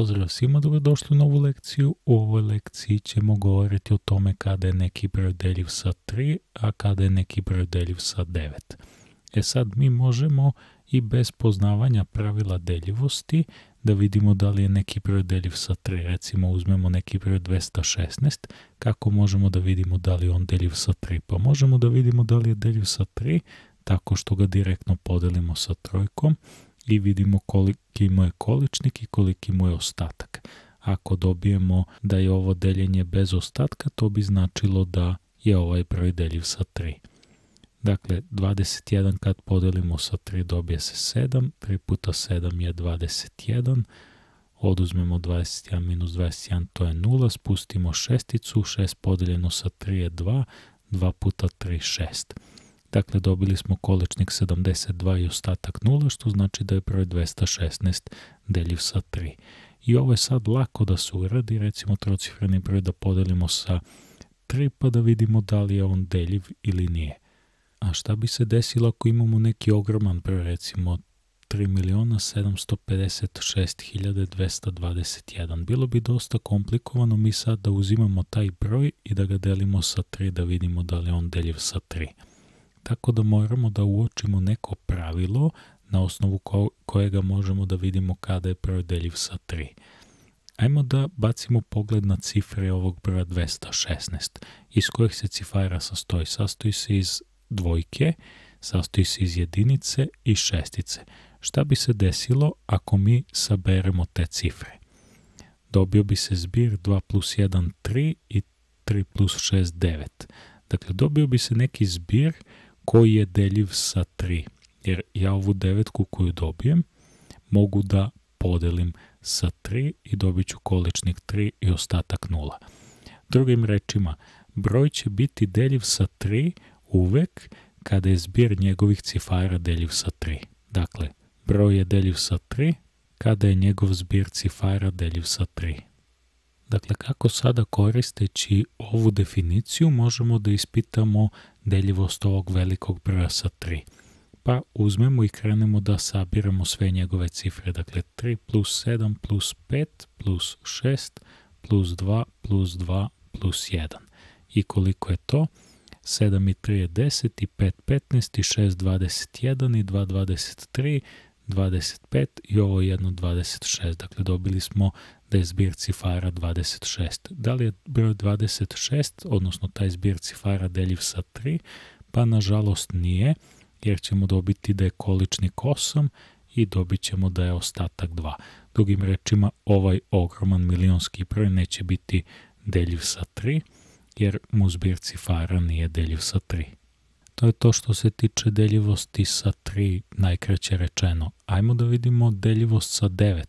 Pozdrav svima, dobrodošli u novu lekciju. U ovoj lekciji ćemo govoriti o tome kada je neki broj deljiv sa 3, a kada je neki broj deljiv sa 9. E sad mi možemo i bez poznavanja pravila deljivosti da vidimo da li je neki broj deljiv sa 3. Recimo uzmemo neki broj 216, kako možemo da vidimo da li je on deljiv sa 3? Pa možemo da vidimo da li je deljiv sa 3 tako što ga direktno podelimo sa trojkom i vidimo koliki mu je količnik i koliki mu je ostatak. Ako dobijemo da je ovo deljenje bez ostatka, to bi značilo da je ovaj broj deljiv sa 3. Dakle, 21 kad podelimo sa 3 dobije se 7, 3 puta 7 je 21, oduzmemo 21 minus 21 to je 0, spustimo šesticu, 6 podeljeno sa 3 je 2, 2 puta 3 je 6. Dakle, dobili smo količnik 72 i ostatak 0, što znači da je broj 216 deljiv sa 3. I ovo je sad lako da se uradi, recimo trocifreni broj da podelimo sa 3 pa da vidimo da li je on deljiv ili nije. A šta bi se desilo ako imamo neki ogroman broj, recimo 3.756.221. Bilo bi dosta komplikovano mi sad da uzimamo taj broj i da ga delimo sa 3 da vidimo da li je on deljiv sa 3 tako da moramo da uočimo neko pravilo na osnovu ko kojega možemo da vidimo kada je broj deljiv sa 3. Ajmo da bacimo pogled na cifre ovog broja 216, iz kojih se cifara sastoji. Sastoji se iz dvojke, sastoji se iz jedinice i šestice. Šta bi se desilo ako mi saberemo te cifre? Dobio bi se zbir 2 plus 1, 3 i 3 plus 6, 9. Dakle, dobio bi se neki zbir koji je deljiv sa 3. Jer ja ovu devetku koju dobijem mogu da podelim sa 3 i dobit ću količnik 3 i ostatak 0. Drugim rečima, broj će biti deljiv sa 3 uvek kada je zbir njegovih cifara deljiv sa 3. Dakle, broj je deljiv sa 3 kada je njegov zbir cifara deljiv sa 3. Dakle, kako sada koristeći ovu definiciju možemo da ispitamo deljivost ovog velikog broja sa 3? Pa uzmemo i krenemo da sabiramo sve njegove cifre. Dakle, 3 plus 7 plus 5 plus 6 plus 2 plus 2 plus 1. I koliko je to? 7 i 3 je 10 i 5 15 i 6 21 i 2 23 25 i ovo 1 26. Dakle, dobili smo da je zbir cifara 26. Da li je broj 26, odnosno taj zbir cifara deljiv sa 3? Pa nažalost nije, jer ćemo dobiti da je količnik 8 i dobit ćemo da je ostatak 2. Drugim rečima, ovaj ogroman milionski broj neće biti deljiv sa 3, jer mu zbir cifara nije deljiv sa 3. To je to što se tiče deljivosti sa 3, najkraće rečeno. Ajmo da vidimo deljivost sa 9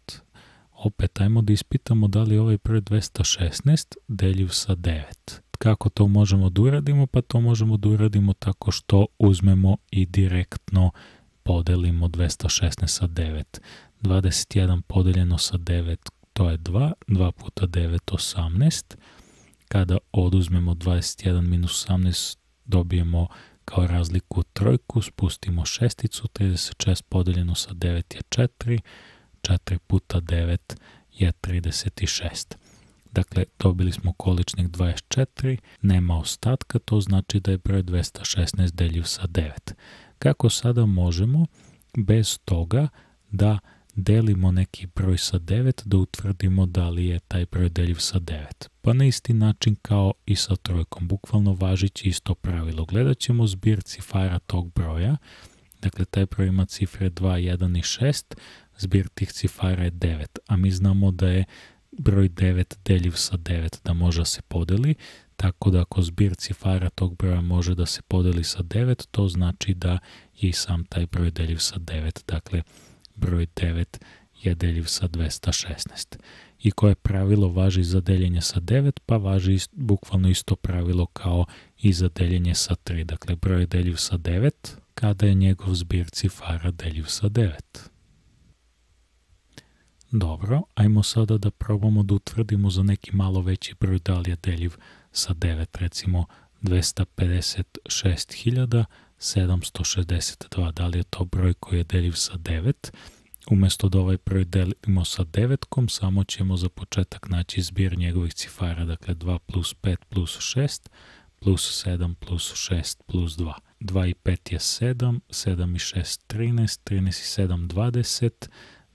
opet ajmo da ispitamo da li ovaj broj 216 deljiv sa 9. Kako to možemo da uradimo? Pa to možemo da uradimo tako što uzmemo i direktno podelimo 216 sa 9. 21 podeljeno sa 9 to je 2, 2 puta 9 18. Kada oduzmemo 21 minus 18 dobijemo kao razliku trojku, spustimo šesticu, 36 podeljeno sa 9 je 4, 4 puta 9 je 36. Dakle, dobili smo količnik 24, nema ostatka, to znači da je broj 216 deljiv sa 9. Kako sada možemo bez toga da delimo neki broj sa 9 da utvrdimo da li je taj broj deljiv sa 9. Pa na isti način kao i sa trojkom, bukvalno važići isto pravilo. Gledat ćemo zbir cifara tog broja, dakle taj broj ima cifre 2, 1 i 6, zbir tih cifara je 9, a mi znamo da je broj 9 deljiv sa 9, da može da se podeli, tako da ako zbir cifara tog broja može da se podeli sa 9, to znači da je i sam taj broj deljiv sa 9, dakle broj 9 je deljiv sa 216. I koje pravilo važi za deljenje sa 9, pa važi ist, bukvalno isto pravilo kao i za deljenje sa 3. Dakle, broj deljiv sa 9 kada je njegov zbir cifara deljiv sa 9. Dobro, ajmo sada da probamo da utvrdimo za neki malo veći broj da li je deljiv sa 9, recimo 256.762, da li je to broj koji je deljiv sa 9. Umesto da ovaj broj delimo sa devetkom, samo ćemo za početak naći zbir njegovih cifara, dakle 2 plus 5 plus 6 plus 7 plus 6 plus 2. 2 i 5 je 7, 7 i 6 13, 13 i 7 20,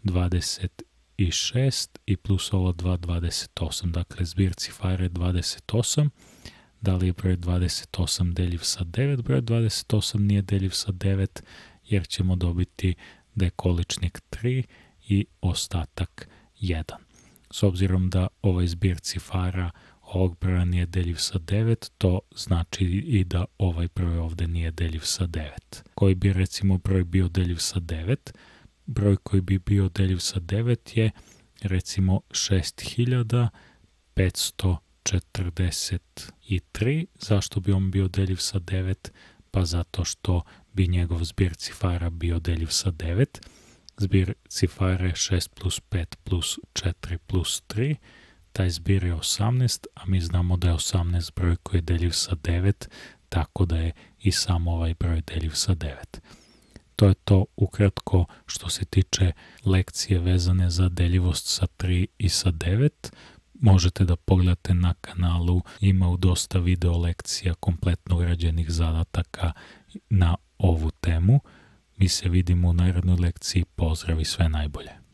20 i 6 i plus ova 2, 28. Dakle, zbir cifara je 28. Da li je broj 28 deljiv sa 9? Broj 28 nije deljiv sa 9 jer ćemo dobiti da je količnik 3 i ostatak 1. S obzirom da ovaj zbir cifara ovog broja nije deljiv sa 9, to znači i da ovaj broj ovde nije deljiv sa 9. Koji bi recimo broj bio deljiv sa 9? broj koji bi bio deljiv sa 9 je recimo 6543. Zašto bi on bio deljiv sa 9? Pa zato što bi njegov zbir cifara bio deljiv sa 9. Zbir cifare 6 plus 5 plus 4 plus 3. Taj zbir je 18, a mi znamo da je 18 broj koji je deljiv sa 9, tako da je i sam ovaj broj deljiv sa 9. To je to ukratko što se tiče lekcije vezane za deljivost sa 3 i sa 9. Možete da pogledate na kanalu, ima u dosta video lekcija kompletno urađenih zadataka na ovu temu. Mi se vidimo u narednoj lekciji, pozdrav i sve najbolje!